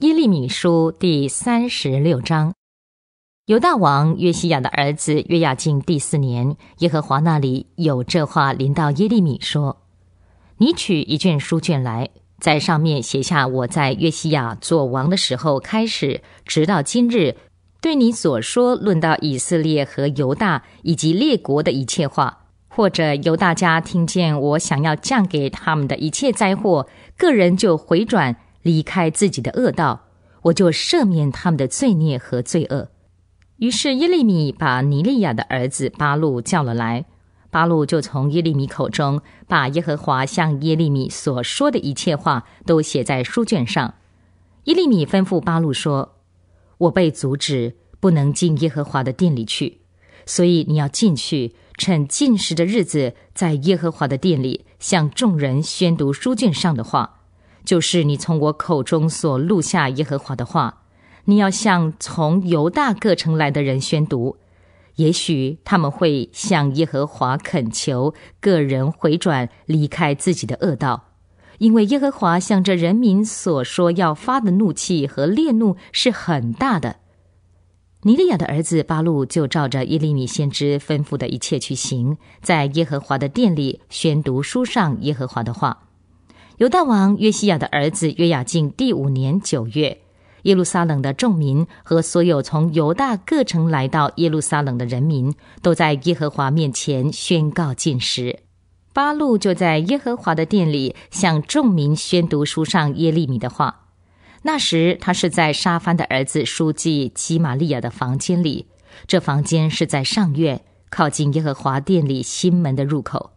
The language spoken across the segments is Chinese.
耶利米书第三十六章，犹大王约西亚的儿子约亚敬第四年，耶和华那里有这话临到耶利米说：“你取一卷书卷来，在上面写下我在约西亚做王的时候开始，直到今日，对你所说论到以色列和犹大以及列国的一切话，或者犹大家听见我想要降给他们的一切灾祸，个人就回转。”离开自己的恶道，我就赦免他们的罪孽和罪恶。于是耶利米把尼利亚的儿子巴路叫了来，巴路就从耶利米口中把耶和华向耶利米所说的一切话都写在书卷上。耶利米吩咐巴路说：“我被阻止不能进耶和华的店里去，所以你要进去，趁进食的日子，在耶和华的店里向众人宣读书卷上的话。”就是你从我口中所录下耶和华的话，你要向从犹大各城来的人宣读，也许他们会向耶和华恳求，个人回转，离开自己的恶道，因为耶和华向着人民所说要发的怒气和烈怒是很大的。尼利亚的儿子巴路就照着耶利米先知吩咐的一切去行，在耶和华的殿里宣读书上耶和华的话。犹大王约西亚的儿子约雅敬第五年九月，耶路撒冷的众民和所有从犹大各城来到耶路撒冷的人民，都在耶和华面前宣告禁食。巴路就在耶和华的殿里向众民宣读书上耶利米的话。那时他是在沙番的儿子书记基玛利亚的房间里，这房间是在上院靠近耶和华殿里西门的入口。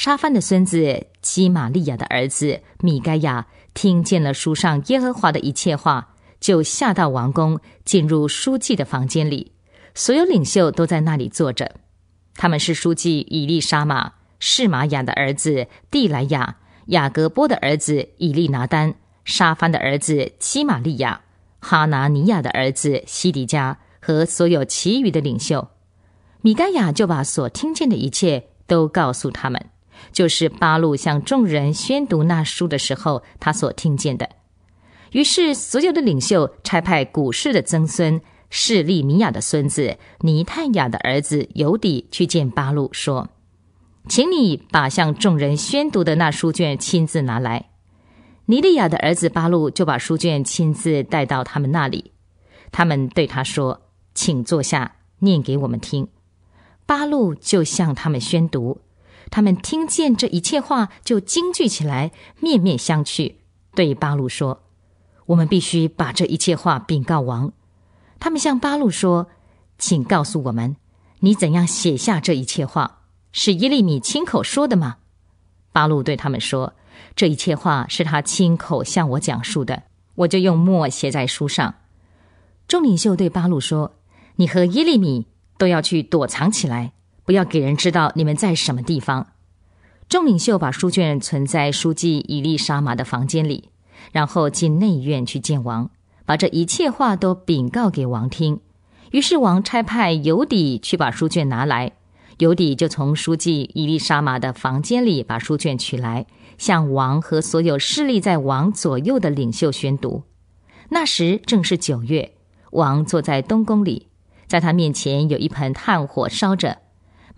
沙范的孙子基玛利亚的儿子米盖亚听见了书上耶和华的一切话，就下到王宫，进入书记的房间里。所有领袖都在那里坐着，他们是书记以利沙玛、士玛雅的儿子蒂莱亚、雅各波的儿子以利拿丹、沙范的儿子基玛利亚、哈拿尼亚的儿子西迪加和所有其余的领袖。米盖亚就把所听见的一切都告诉他们。就是八路向众人宣读那书的时候，他所听见的。于是，所有的领袖差派古氏的曾孙、势利米亚的孙子、尼泰雅的儿子尤迪去见八路，说：“请你把向众人宣读的那书卷亲自拿来。”尼利亚的儿子八路就把书卷亲自带到他们那里。他们对他说：“请坐下，念给我们听。”八路就向他们宣读。他们听见这一切话，就惊惧起来，面面相觑，对巴路说：“我们必须把这一切话禀告王。”他们向巴路说：“请告诉我们，你怎样写下这一切话？是耶利米亲口说的吗？”巴路对他们说：“这一切话是他亲口向我讲述的，我就用墨写在书上。”众领袖对巴路说：“你和耶利米都要去躲藏起来。”不要给人知道你们在什么地方。众领袖把书卷存在书记伊丽莎玛的房间里，然后进内院去见王，把这一切话都禀告给王听。于是王差派尤底去把书卷拿来，尤底就从书记伊丽莎玛的房间里把书卷取来，向王和所有势力在王左右的领袖宣读。那时正是九月，王坐在东宫里，在他面前有一盆炭火烧着。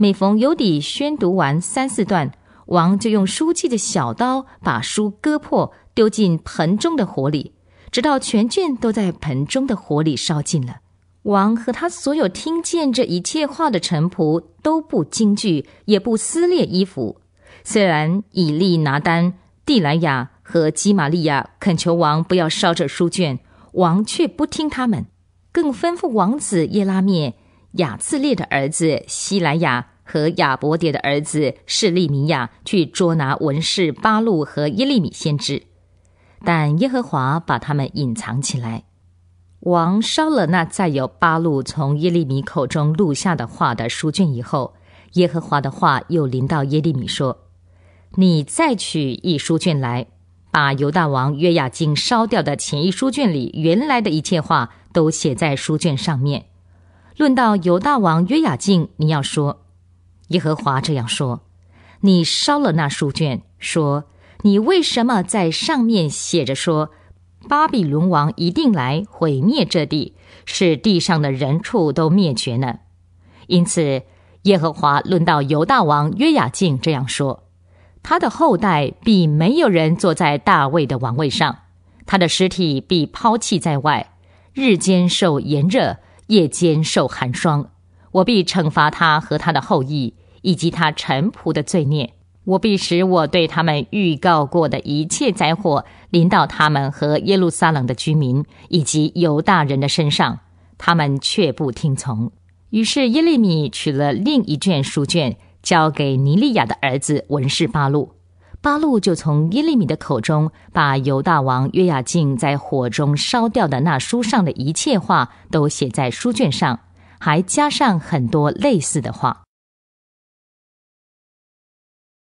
每逢有底宣读完三四段，王就用书记的小刀把书割破，丢进盆中的火里，直到全卷都在盆中的火里烧尽了。王和他所有听见这一切话的臣仆都不惊惧，也不撕裂衣服。虽然以利拿丹、蒂莱亚和基玛利亚恳求王不要烧着书卷，王却不听他们，更吩咐王子耶拉灭。亚次列的儿子希莱亚和亚伯迭的儿子示利米亚去捉拿文士巴路和耶利米先知，但耶和华把他们隐藏起来。王烧了那载有巴路从耶利米口中录下的话的书卷以后，耶和华的话又临到耶利米说：“你再取一书卷来，把犹大王约雅敬烧掉的前一书卷里原来的一切话都写在书卷上面。”论到犹大王约雅敬，你要说，耶和华这样说：你烧了那书卷，说你为什么在上面写着说，巴比伦王一定来毁灭这地，使地上的人畜都灭绝呢？因此，耶和华论到犹大王约雅敬这样说：他的后代必没有人坐在大卫的王位上，他的尸体必抛弃在外，日间受炎热。夜间受寒霜，我必惩罚他和他的后裔，以及他臣仆的罪孽。我必使我对他们预告过的一切灾祸临到他们和耶路撒冷的居民以及犹大人的身上，他们却不听从。于是耶利米取了另一卷书卷，交给尼利亚的儿子文士巴路。八路就从耶利米的口中，把犹大王约雅敬在火中烧掉的那书上的一切话，都写在书卷上，还加上很多类似的话。